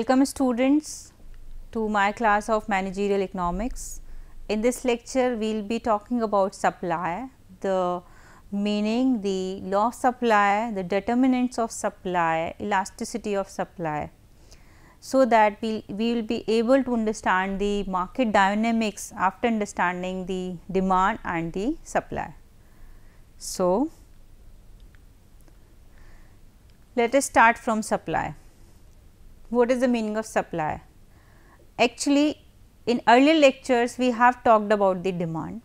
Welcome students to my class of managerial economics. In this lecture, we will be talking about supply, the meaning, the law of supply, the determinants of supply, elasticity of supply. So, that we, we will be able to understand the market dynamics after understanding the demand and the supply. So, let us start from supply what is the meaning of supply? Actually, in earlier lectures we have talked about the demand.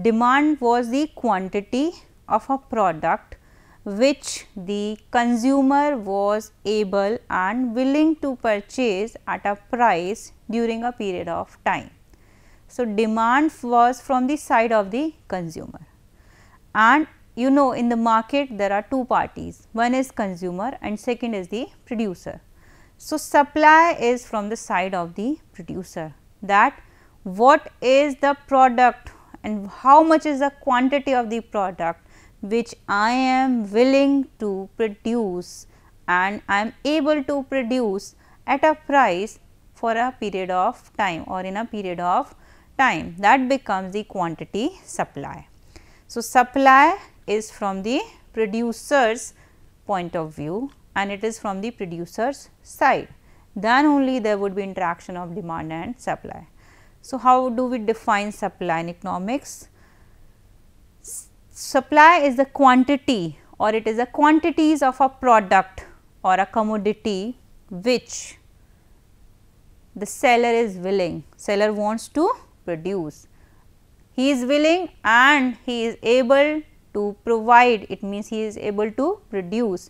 Demand was the quantity of a product which the consumer was able and willing to purchase at a price during a period of time. So, demand was from the side of the consumer and you know in the market there are two parties one is consumer and second is the producer. So, supply is from the side of the producer that what is the product and how much is the quantity of the product which I am willing to produce and I am able to produce at a price for a period of time or in a period of time that becomes the quantity supply. So, supply is from the producer's point of view and it is from the producer's side then only there would be interaction of demand and supply. So, how do we define supply in economics? S supply is the quantity or it is the quantities of a product or a commodity which the seller is willing, seller wants to produce. He is willing and he is able to provide, it means he is able to produce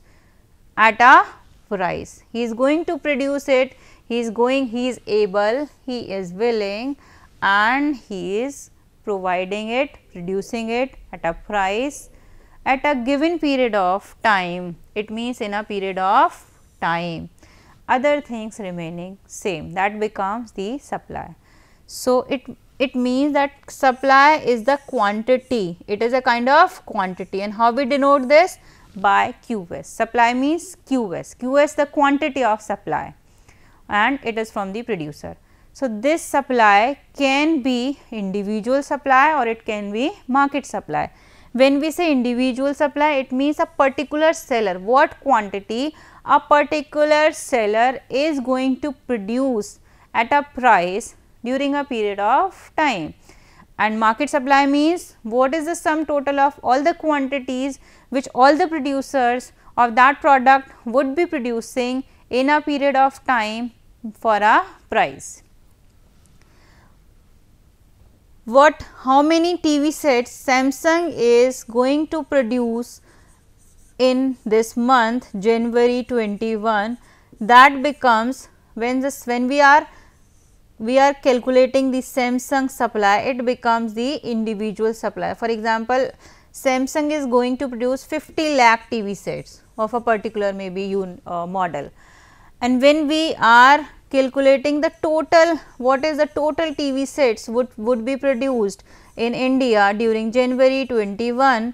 at a price. He is going to produce it, he is going, he is able, he is willing and he is providing it, producing it at a price at a given period of time. It means in a period of time, other things remaining same that becomes the supply. So, it it means that supply is the quantity, it is a kind of quantity and how we denote this by QS. Supply means QS, QS the quantity of supply and it is from the producer. So, this supply can be individual supply or it can be market supply. When we say individual supply, it means a particular seller, what quantity a particular seller is going to produce at a price during a period of time. And market supply means what is the sum total of all the quantities which all the producers of that product would be producing in a period of time for a price. What how many TV sets Samsung is going to produce in this month January 21 that becomes when this when we are we are calculating the Samsung supply it becomes the individual supply. For example, Samsung is going to produce 50 lakh TV sets of a particular maybe un, uh, model. And when we are calculating the total, what is the total TV sets would, would be produced in India during January 21,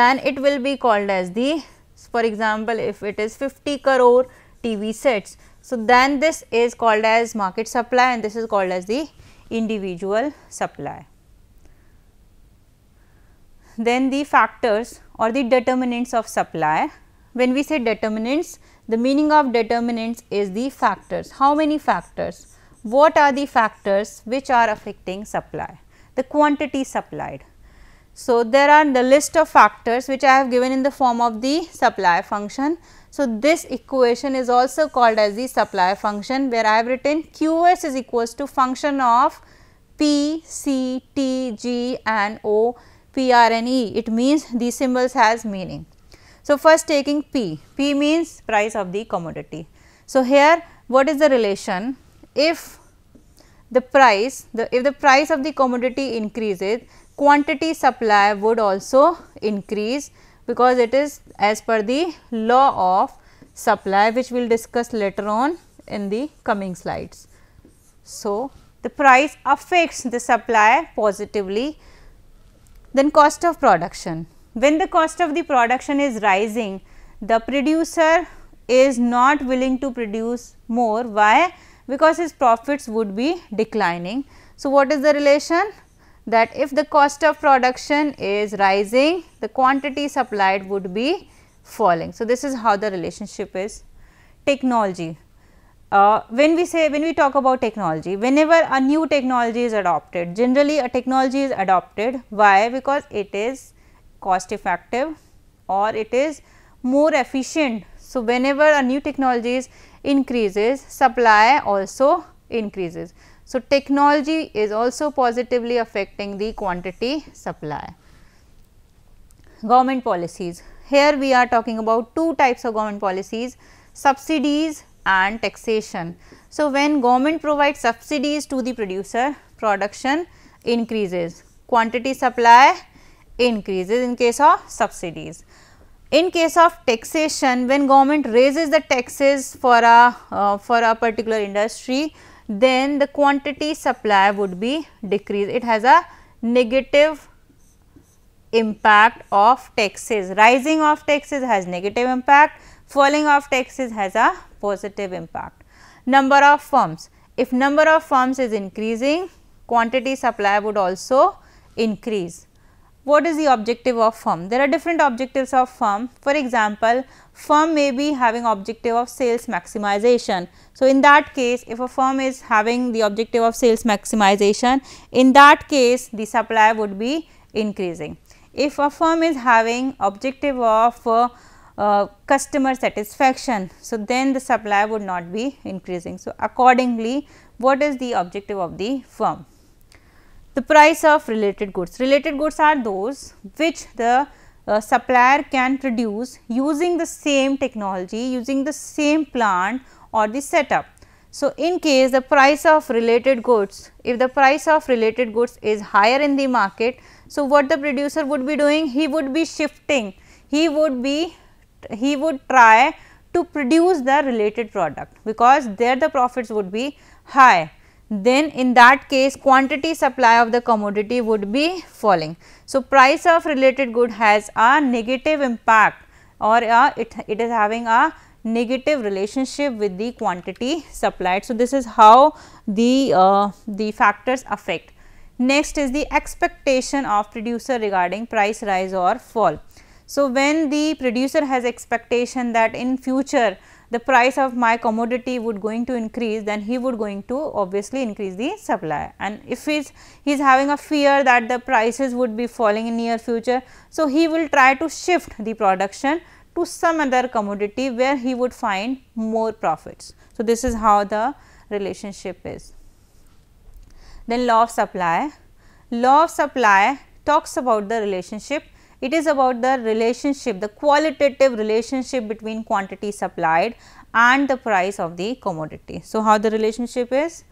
then it will be called as the, for example, if it is 50 crore TV sets. So, then this is called as market supply and this is called as the individual supply then the factors or the determinants of supply. When we say determinants, the meaning of determinants is the factors. How many factors? What are the factors which are affecting supply? The quantity supplied. So, there are the list of factors which I have given in the form of the supply function. So, this equation is also called as the supply function where I have written Q s is equals to function of P, C, T, G and O P R and E it means these symbols has meaning. So, first taking P, P means price of the commodity. So, here what is the relation if the price the if the price of the commodity increases quantity supply would also increase because it is as per the law of supply which we will discuss later on in the coming slides. So, the price affects the supply positively then cost of production. When the cost of the production is rising, the producer is not willing to produce more. Why? Because his profits would be declining. So, what is the relation? That if the cost of production is rising, the quantity supplied would be falling. So, this is how the relationship is. Technology. Uh, when we say when we talk about technology whenever a new technology is adopted generally a technology is adopted why because it is cost effective or it is more efficient so whenever a new technology is increases supply also increases so technology is also positively affecting the quantity supply government policies here we are talking about two types of government policies subsidies and taxation. So, when government provides subsidies to the producer, production increases, quantity supply increases in case of subsidies. In case of taxation, when government raises the taxes for a, uh, for a particular industry, then the quantity supply would be decreased. It has a negative impact of taxes. Rising of taxes has negative impact, falling of taxes has a positive impact. Number of firms, if number of firms is increasing, quantity supply would also increase. What is the objective of firm? There are different objectives of firm. For example, firm may be having objective of sales maximization. So, in that case, if a firm is having the objective of sales maximization, in that case the supply would be increasing. If a firm is having objective of uh, uh, customer satisfaction. So, then the supply would not be increasing. So, accordingly what is the objective of the firm? The price of related goods. Related goods are those which the uh, supplier can produce using the same technology, using the same plant or the setup. So, in case the price of related goods, if the price of related goods is higher in the market, so what the producer would be doing? He would be shifting, he would be he would try to produce the related product because there the profits would be high then in that case quantity supply of the commodity would be falling. So, price of related good has a negative impact or uh, it, it is having a negative relationship with the quantity supplied. So, this is how the, uh, the factors affect. Next is the expectation of producer regarding price rise or fall. So, when the producer has expectation that in future the price of my commodity would going to increase then he would going to obviously increase the supply and if he is he is having a fear that the prices would be falling in near future. So, he will try to shift the production to some other commodity where he would find more profits. So, this is how the relationship is. Then law of supply, law of supply talks about the relationship it is about the relationship, the qualitative relationship between quantity supplied and the price of the commodity. So, how the relationship is?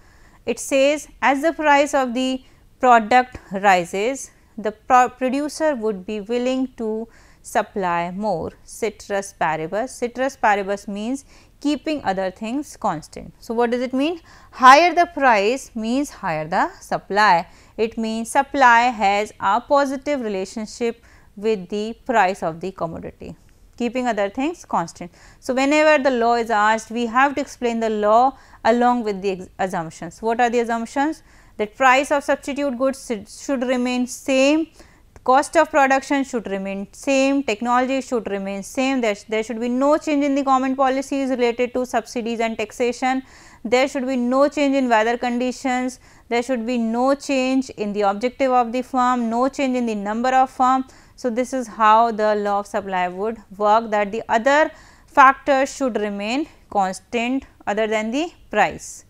It says as the price of the product rises, the pro producer would be willing to supply more citrus paribus. Citrus paribus means keeping other things constant. So, what does it mean? Higher the price means higher the supply. It means supply has a positive relationship with the price of the commodity keeping other things constant. So, whenever the law is asked we have to explain the law along with the assumptions. What are the assumptions? That price of substitute goods should remain same, cost of production should remain same, technology should remain same, there, there should be no change in the common policies related to subsidies and taxation, there should be no change in weather conditions, there should be no change in the objective of the firm, no change in the number of firm. So, this is how the law of supply would work that the other factors should remain constant other than the price.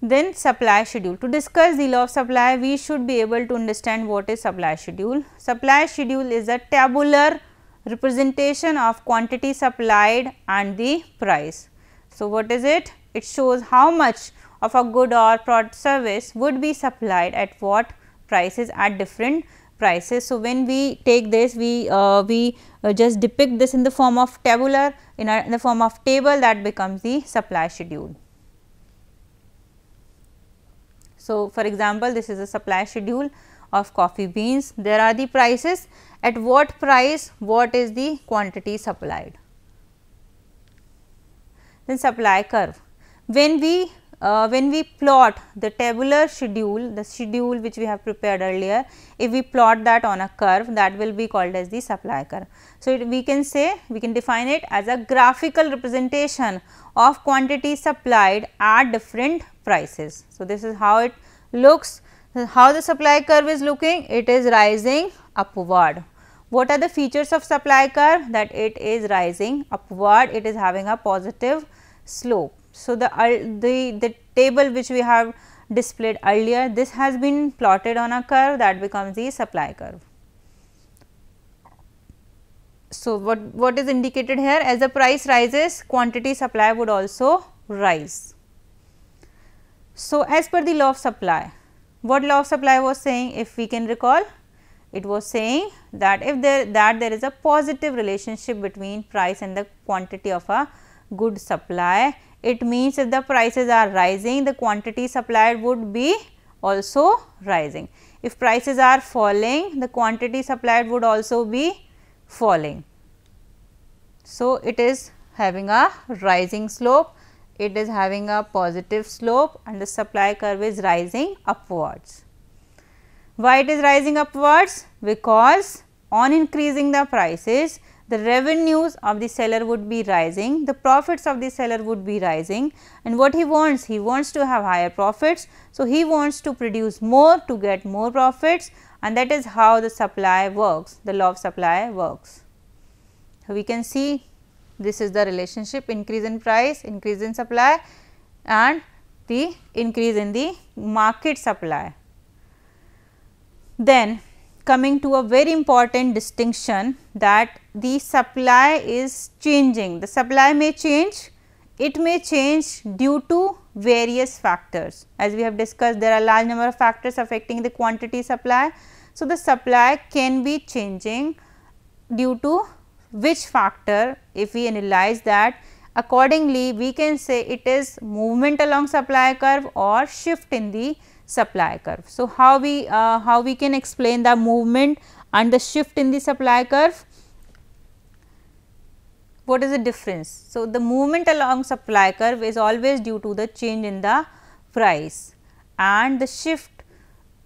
Then supply schedule. To discuss the law of supply, we should be able to understand what is supply schedule. Supply schedule is a tabular representation of quantity supplied and the price. So, what is it? It shows how much of a good or product service would be supplied at what prices at different prices. So, when we take this we, uh, we uh, just depict this in the form of tabular in, a, in the form of table that becomes the supply schedule. So, for example, this is a supply schedule of coffee beans. There are the prices at what price what is the quantity supplied. Then supply curve. When we uh, when we plot the tabular schedule, the schedule which we have prepared earlier, if we plot that on a curve that will be called as the supply curve. So, it, we can say we can define it as a graphical representation of quantity supplied at different prices. So, this is how it looks, how the supply curve is looking, it is rising upward. What are the features of supply curve? That it is rising upward, it is having a positive slope. So, the, uh, the, the table which we have displayed earlier, this has been plotted on a curve that becomes the supply curve. So, what, what is indicated here as the price rises quantity supply would also rise. So, as per the law of supply, what law of supply was saying if we can recall it was saying that if there that there is a positive relationship between price and the quantity of a good supply it means if the prices are rising the quantity supplied would be also rising. If prices are falling the quantity supplied would also be falling. So, it is having a rising slope, it is having a positive slope and the supply curve is rising upwards. Why it is rising upwards? Because on increasing the prices the revenues of the seller would be rising, the profits of the seller would be rising and what he wants? He wants to have higher profits. So, he wants to produce more to get more profits and that is how the supply works, the law of supply works. So, we can see this is the relationship increase in price, increase in supply and the increase in the market supply. Then coming to a very important distinction that the supply is changing. The supply may change, it may change due to various factors. As we have discussed, there are large number of factors affecting the quantity supply. So, the supply can be changing due to which factor if we analyze that accordingly we can say it is movement along supply curve or shift in the supply curve. So, how we uh, how we can explain the movement and the shift in the supply curve? What is the difference? So, the movement along supply curve is always due to the change in the price and the shift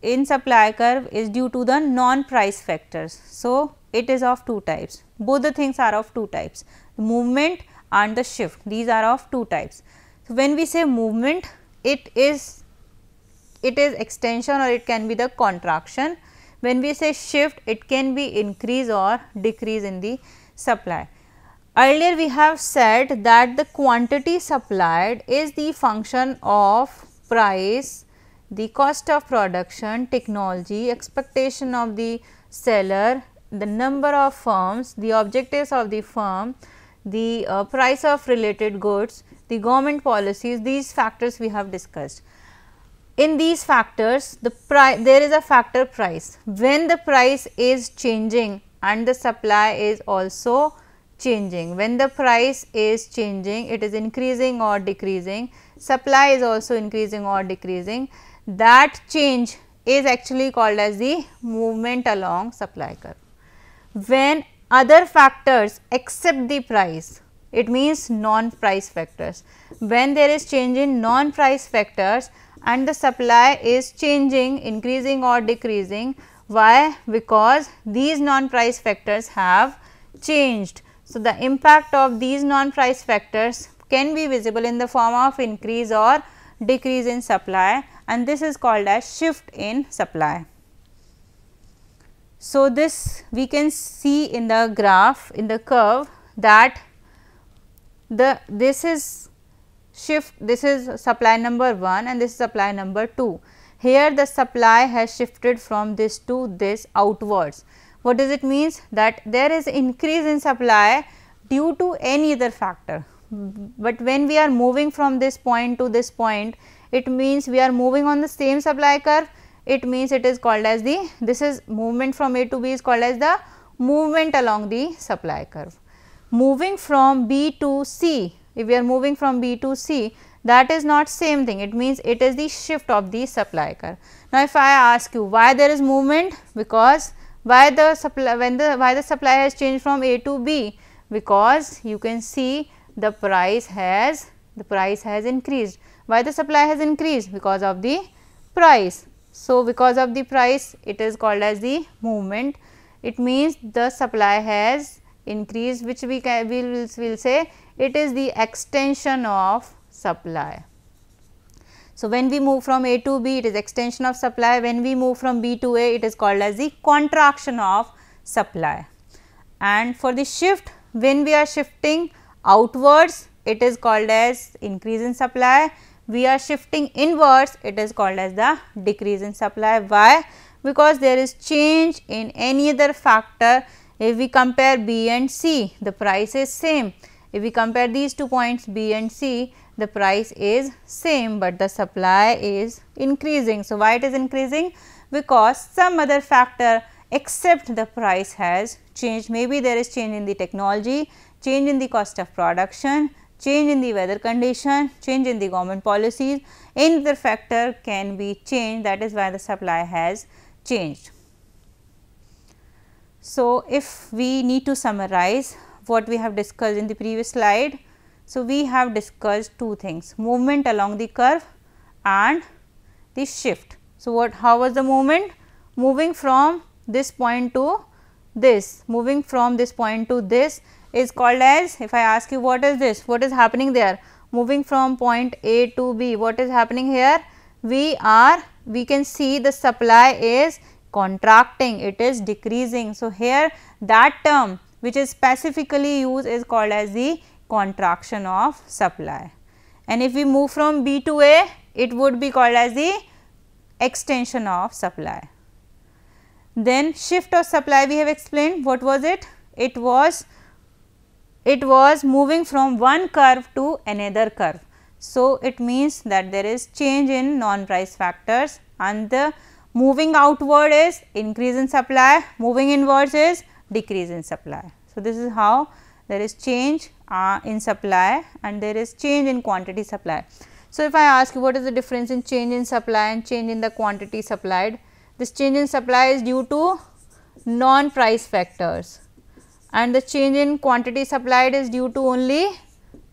in supply curve is due to the non price factors. So, it is of two types both the things are of two types movement and the shift these are of two types. So, when we say movement it is it is extension or it can be the contraction. When we say shift, it can be increase or decrease in the supply. Earlier we have said that the quantity supplied is the function of price, the cost of production, technology, expectation of the seller, the number of firms, the objectives of the firm, the uh, price of related goods, the government policies, these factors we have discussed in these factors the price there is a factor price when the price is changing and the supply is also changing when the price is changing it is increasing or decreasing supply is also increasing or decreasing that change is actually called as the movement along supply curve. When other factors except the price it means non price factors when there is change in non price factors and the supply is changing increasing or decreasing why because these non price factors have changed. So, the impact of these non price factors can be visible in the form of increase or decrease in supply and this is called as shift in supply. So, this we can see in the graph in the curve that the this is shift this is supply number 1 and this is supply number 2. Here the supply has shifted from this to this outwards. What does it means? That there is increase in supply due to any other factor, but when we are moving from this point to this point, it means we are moving on the same supply curve, it means it is called as the, this is movement from A to B is called as the movement along the supply curve. Moving from B to C, if we are moving from B to C that is not same thing it means it is the shift of the supply curve. Now, if I ask you why there is movement because why the supply when the why the supply has changed from A to B because you can see the price has the price has increased why the supply has increased because of the price. So, because of the price it is called as the movement it means the supply has increased which we can we will, will say it is the extension of supply. So, when we move from A to B it is extension of supply, when we move from B to A it is called as the contraction of supply. And for the shift when we are shifting outwards it is called as increase in supply, we are shifting inwards it is called as the decrease in supply. Why? Because there is change in any other factor if we compare B and C the price is same if we compare these two points B and C, the price is same, but the supply is increasing. So, why it is increasing? Because some other factor except the price has changed. Maybe there is change in the technology, change in the cost of production, change in the weather condition, change in the government policies, any other factor can be changed that is why the supply has changed. So, if we need to summarize what we have discussed in the previous slide. So, we have discussed two things movement along the curve and the shift. So, what how was the movement moving from this point to this moving from this point to this is called as if I ask you what is this what is happening there moving from point A to B what is happening here we are we can see the supply is contracting it is decreasing. So, here that term which is specifically used is called as the contraction of supply. And if we move from B to A, it would be called as the extension of supply. Then shift of supply we have explained what was it? It was it was moving from one curve to another curve. So, it means that there is change in non-price factors and the moving outward is increase in supply, moving inwards is decrease in supply. So, this is how there is change uh, in supply and there is change in quantity supply. So, if I ask you what is the difference in change in supply and change in the quantity supplied, this change in supply is due to non price factors and the change in quantity supplied is due to only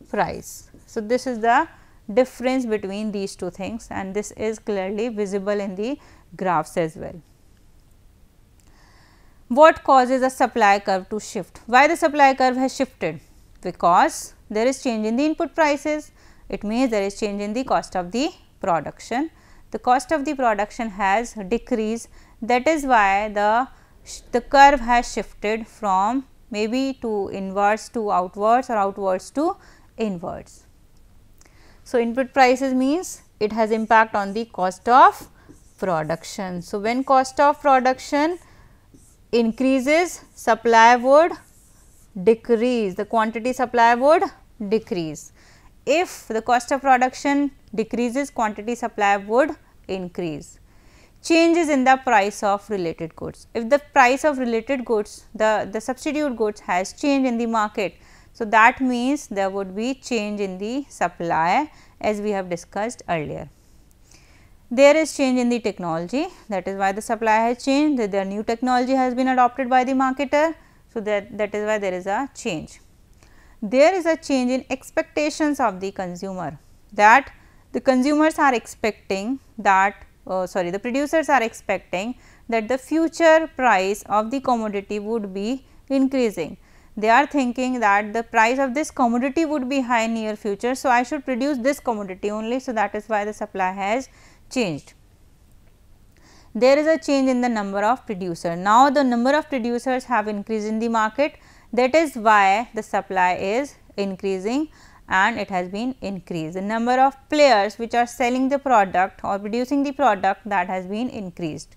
price. So, this is the difference between these two things and this is clearly visible in the graphs as well what causes a supply curve to shift? Why the supply curve has shifted? Because there is change in the input prices, it means there is change in the cost of the production. The cost of the production has decreased that is why the, the curve has shifted from maybe to inwards to outwards or outwards to inwards. So, input prices means it has impact on the cost of production. So, when cost of production increases supply would decrease the quantity supply would decrease if the cost of production decreases quantity supply would increase changes in the price of related goods if the price of related goods the the substitute goods has changed in the market so that means there would be change in the supply as we have discussed earlier there is change in the technology that is why the supply has changed the new technology has been adopted by the marketer. So, that, that is why there is a change. There is a change in expectations of the consumer that the consumers are expecting that uh, sorry the producers are expecting that the future price of the commodity would be increasing. They are thinking that the price of this commodity would be high near future. So, I should produce this commodity only. So, that is why the supply has changed. There is a change in the number of producer. Now, the number of producers have increased in the market that is why the supply is increasing and it has been increased. The number of players which are selling the product or producing the product that has been increased.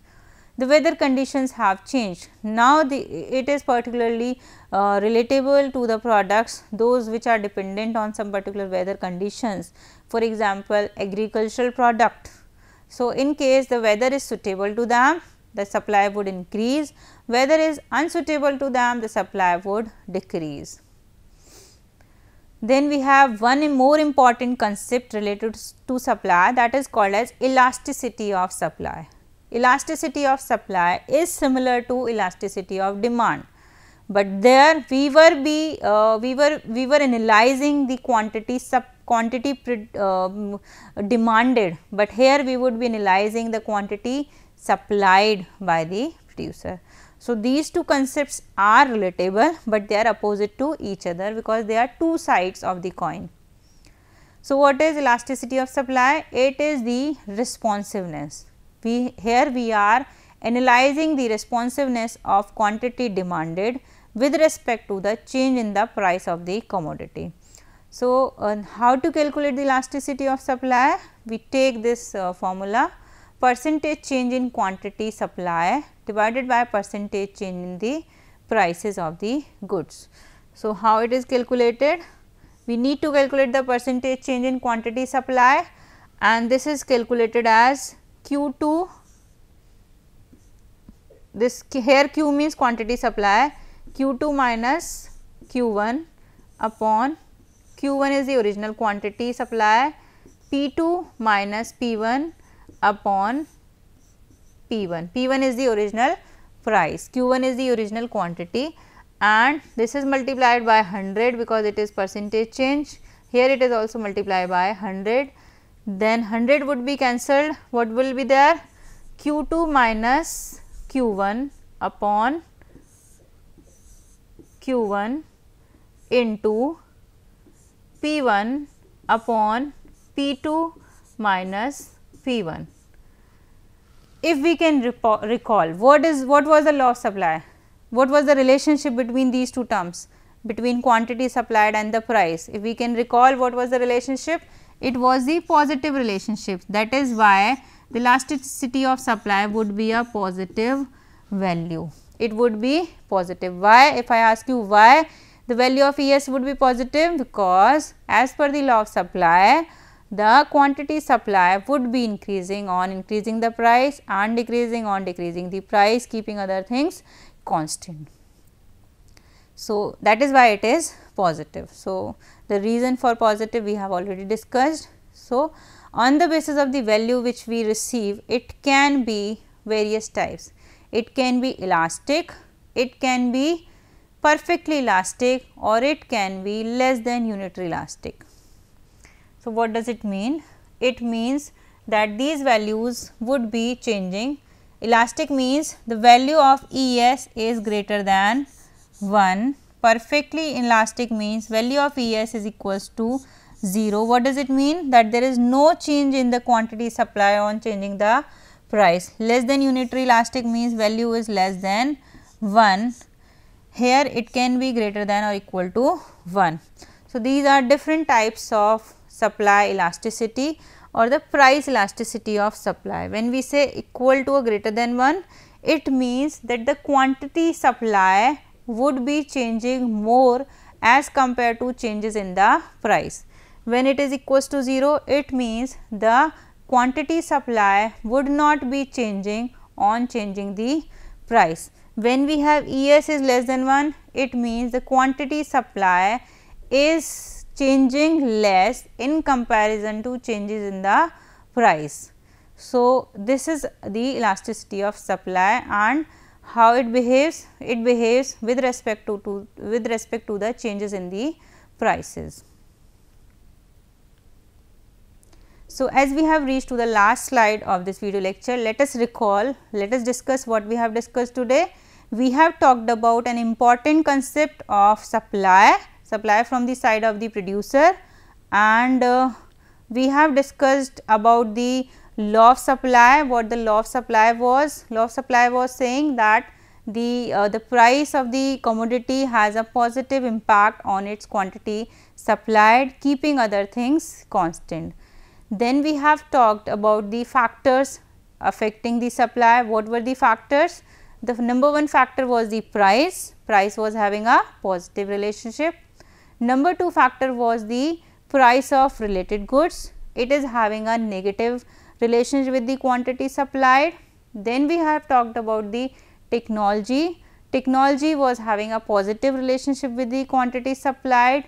The weather conditions have changed. Now, the, it is particularly uh, relatable to the products those which are dependent on some particular weather conditions. For example, agricultural product so, in case the weather is suitable to them, the supply would increase, weather is unsuitable to them, the supply would decrease. Then we have one more important concept related to supply that is called as elasticity of supply. Elasticity of supply is similar to elasticity of demand but there we were be uh, we were we were analyzing the quantity sub quantity pre, uh, um, demanded but here we would be analyzing the quantity supplied by the producer so these two concepts are relatable but they are opposite to each other because they are two sides of the coin so what is elasticity of supply it is the responsiveness we here we are analyzing the responsiveness of quantity demanded with respect to the change in the price of the commodity. So, uh, how to calculate the elasticity of supply? We take this uh, formula percentage change in quantity supply divided by percentage change in the prices of the goods. So, how it is calculated? We need to calculate the percentage change in quantity supply and this is calculated as q 2 this here q means quantity supply q 2 minus q 1 upon q 1 is the original quantity supply p 2 minus p 1 upon p 1. p 1 is the original price, q 1 is the original quantity and this is multiplied by 100 because it is percentage change. Here it is also multiplied by 100 then 100 would be cancelled what will be there q 2 minus q 1 upon q 1 into p 1 upon p 2 minus p 1. If we can recall what is what was the law of supply, what was the relationship between these two terms between quantity supplied and the price. If we can recall what was the relationship, it was the positive relationship that is why the elasticity of supply would be a positive value it would be positive. Why? If I ask you why the value of ES would be positive because as per the law of supply the quantity supply would be increasing on increasing the price and decreasing on decreasing the price keeping other things constant. So, that is why it is positive. So, the reason for positive we have already discussed. So, on the basis of the value which we receive it can be various types it can be elastic, it can be perfectly elastic or it can be less than unitary elastic. So, what does it mean? It means that these values would be changing. Elastic means the value of E s is greater than 1. Perfectly elastic means value of E s is equals to 0. What does it mean? That there is no change in the quantity supply on changing the price. Less than unitary elastic means value is less than 1. Here it can be greater than or equal to 1. So, these are different types of supply elasticity or the price elasticity of supply. When we say equal to or greater than 1, it means that the quantity supply would be changing more as compared to changes in the price. When it is equals to 0, it means the quantity supply would not be changing on changing the price. When we have ES is less than 1, it means the quantity supply is changing less in comparison to changes in the price. So, this is the elasticity of supply and how it behaves? It behaves with respect to, to with respect to the changes in the prices. So, as we have reached to the last slide of this video lecture, let us recall, let us discuss what we have discussed today. We have talked about an important concept of supply, supply from the side of the producer and uh, we have discussed about the law of supply, what the law of supply was. Law of supply was saying that the, uh, the price of the commodity has a positive impact on its quantity supplied keeping other things constant. Then we have talked about the factors affecting the supply. What were the factors? The number one factor was the price, price was having a positive relationship. Number two factor was the price of related goods, it is having a negative relationship with the quantity supplied. Then we have talked about the technology, technology was having a positive relationship with the quantity supplied.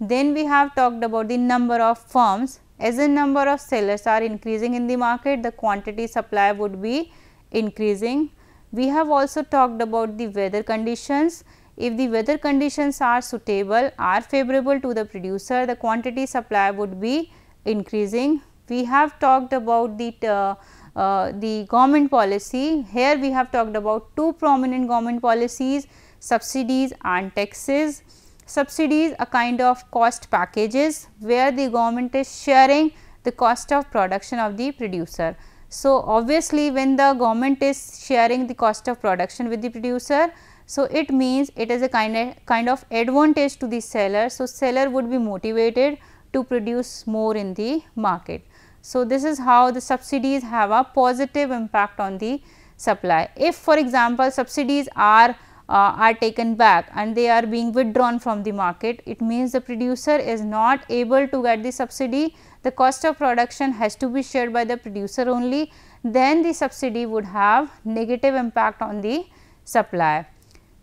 Then we have talked about the number of firms, as the number of sellers are increasing in the market, the quantity supply would be increasing. We have also talked about the weather conditions. If the weather conditions are suitable, are favorable to the producer, the quantity supply would be increasing. We have talked about the uh, uh, the government policy. Here we have talked about two prominent government policies, subsidies and taxes. Subsidies are kind of cost packages where the government is sharing the cost of production of the producer. So, obviously, when the government is sharing the cost of production with the producer, so it means it is a kind of, kind of advantage to the seller. So, seller would be motivated to produce more in the market. So, this is how the subsidies have a positive impact on the supply. If for example, subsidies are uh, are taken back and they are being withdrawn from the market, it means the producer is not able to get the subsidy, the cost of production has to be shared by the producer only, then the subsidy would have negative impact on the supply.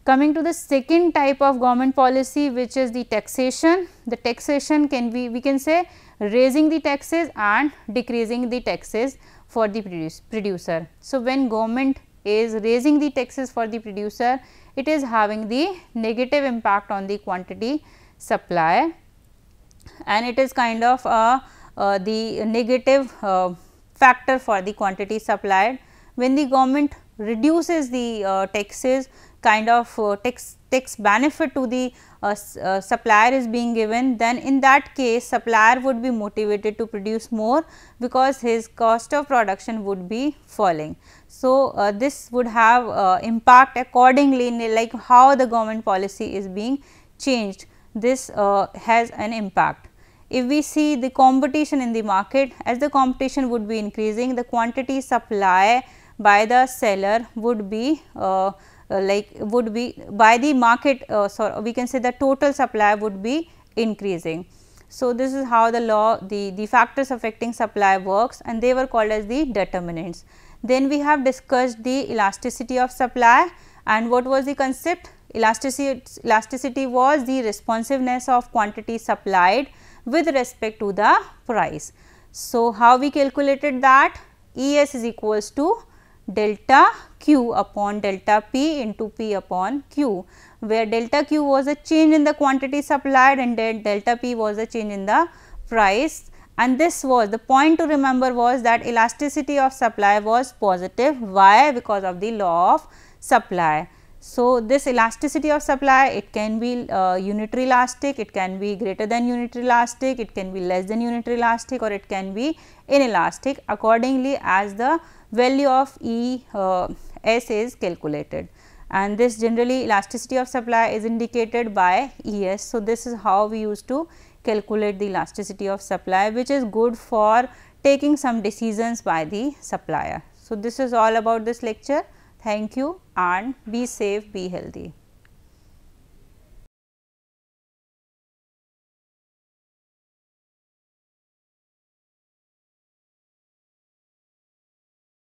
Coming to the second type of government policy which is the taxation, the taxation can be we can say raising the taxes and decreasing the taxes for the produce, producer. So, when government is raising the taxes for the producer, it is having the negative impact on the quantity supply and it is kind of a, uh, the negative uh, factor for the quantity supplied. When the government reduces the uh, taxes kind of uh, tax, tax benefit to the uh, supplier is being given then in that case supplier would be motivated to produce more because his cost of production would be falling. So, uh, this would have uh, impact accordingly in like how the government policy is being changed this uh, has an impact. If we see the competition in the market as the competition would be increasing the quantity supply by the seller would be uh, uh, like would be by the market uh, so we can say the total supply would be increasing. So, this is how the law the, the factors affecting supply works and they were called as the determinants. Then we have discussed the elasticity of supply and what was the concept? Elasticity, elasticity was the responsiveness of quantity supplied with respect to the price. So, how we calculated that? E s is equals to delta q upon delta p into p upon q, where delta q was a change in the quantity supplied and delta p was a change in the price and this was the point to remember was that elasticity of supply was positive. Why? Because of the law of supply. So, this elasticity of supply it can be uh, unitary elastic, it can be greater than unitary elastic, it can be less than unitary elastic or it can be inelastic accordingly as the value of E uh, S is calculated and this generally elasticity of supply is indicated by ES. So, this is how we used to calculate the elasticity of supply which is good for taking some decisions by the supplier. So, this is all about this lecture. Thank you and be safe, be healthy.